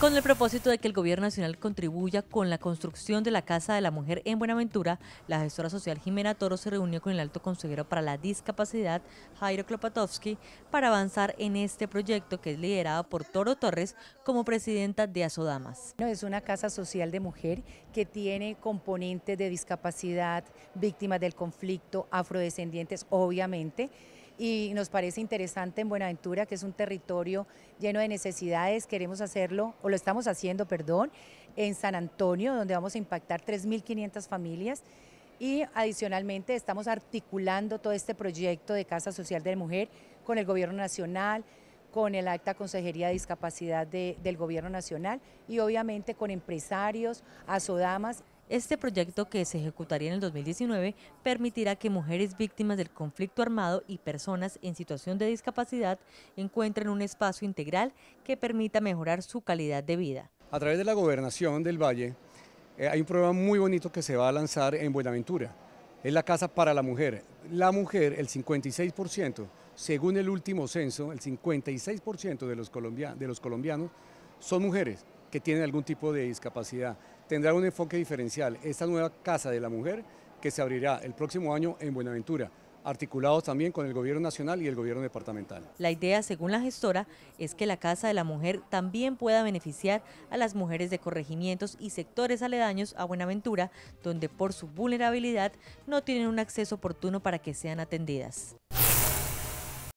con el propósito de que el Gobierno Nacional contribuya con la construcción de la Casa de la Mujer en Buenaventura, la gestora social Jimena Toro se reunió con el alto consejero para la discapacidad, Jairo Klopatowski, para avanzar en este proyecto que es liderado por Toro Torres como presidenta de Asodamas. Es una casa social de mujer que tiene componentes de discapacidad, víctimas del conflicto, afrodescendientes, obviamente, y nos parece interesante en Buenaventura, que es un territorio lleno de necesidades, queremos hacerlo, o lo estamos haciendo, perdón, en San Antonio, donde vamos a impactar 3.500 familias. Y adicionalmente estamos articulando todo este proyecto de Casa Social de la Mujer con el Gobierno Nacional, con el Acta Consejería de Discapacidad del Gobierno Nacional y obviamente con empresarios, asodamas este proyecto que se ejecutaría en el 2019 permitirá que mujeres víctimas del conflicto armado y personas en situación de discapacidad encuentren un espacio integral que permita mejorar su calidad de vida. A través de la gobernación del Valle eh, hay un programa muy bonito que se va a lanzar en Buenaventura. Es la casa para la mujer. La mujer, el 56%, según el último censo, el 56% de los colombianos son mujeres que tienen algún tipo de discapacidad. Tendrá un enfoque diferencial esta nueva Casa de la Mujer que se abrirá el próximo año en Buenaventura articulados también con el gobierno nacional y el gobierno departamental. La idea, según la gestora, es que la Casa de la Mujer también pueda beneficiar a las mujeres de corregimientos y sectores aledaños a Buenaventura, donde por su vulnerabilidad no tienen un acceso oportuno para que sean atendidas.